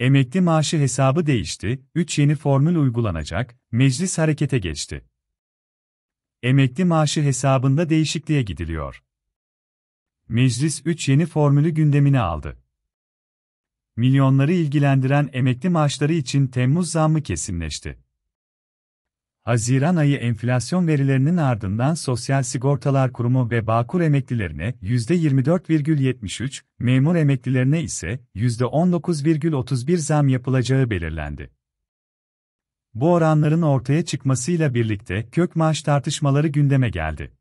Emekli maaşı hesabı değişti, 3 yeni formül uygulanacak, meclis harekete geçti. Emekli maaşı hesabında değişikliğe gidiliyor. Meclis 3 yeni formülü gündemine aldı. Milyonları ilgilendiren emekli maaşları için Temmuz zammı kesinleşti. Haziran ayı enflasyon verilerinin ardından Sosyal Sigortalar Kurumu ve Bağkur emeklilerine %24,73, memur emeklilerine ise %19,31 zam yapılacağı belirlendi. Bu oranların ortaya çıkmasıyla birlikte kök maaş tartışmaları gündeme geldi.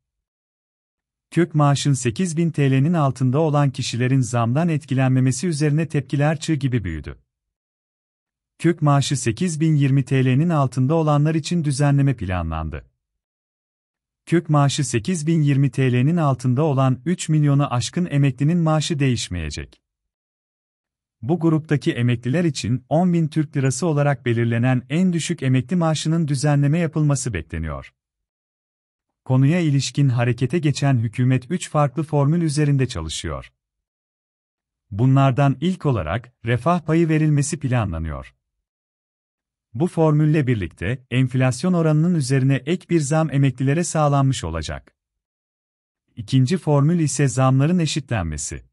Kök maaşın 8000 TL'nin altında olan kişilerin zamdan etkilenmemesi üzerine tepkiler çığ gibi büyüdü kök maaşı 8020 TL'nin altında olanlar için düzenleme planlandı. Kök maaşı 8020 TL'nin altında olan 3 milyonu aşkın emeklinin maaşı değişmeyecek. Bu gruptaki emekliler için 10.000 Türk Lirası olarak belirlenen en düşük emekli maaşının düzenleme yapılması bekleniyor. Konuya ilişkin harekete geçen hükümet 3 farklı formül üzerinde çalışıyor. Bunlardan ilk olarak refah payı verilmesi planlanıyor. Bu formülle birlikte enflasyon oranının üzerine ek bir zam emeklilere sağlanmış olacak. İkinci formül ise zamların eşitlenmesi.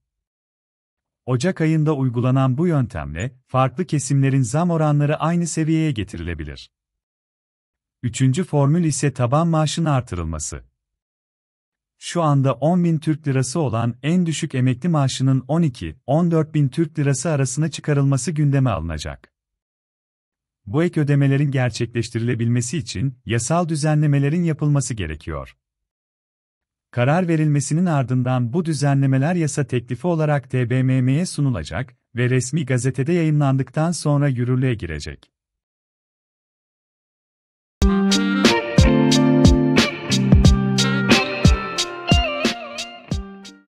Ocak ayında uygulanan bu yöntemle farklı kesimlerin zam oranları aynı seviyeye getirilebilir. Üçüncü formül ise taban maaşın artırılması. Şu anda 10 bin Türk lirası olan en düşük emekli maaşının 12-14 bin Türk lirası arasına çıkarılması gündeme alınacak. Bu ek ödemelerin gerçekleştirilebilmesi için yasal düzenlemelerin yapılması gerekiyor. Karar verilmesinin ardından bu düzenlemeler yasa teklifi olarak TBMM'ye sunulacak ve resmi gazetede yayınlandıktan sonra yürürlüğe girecek.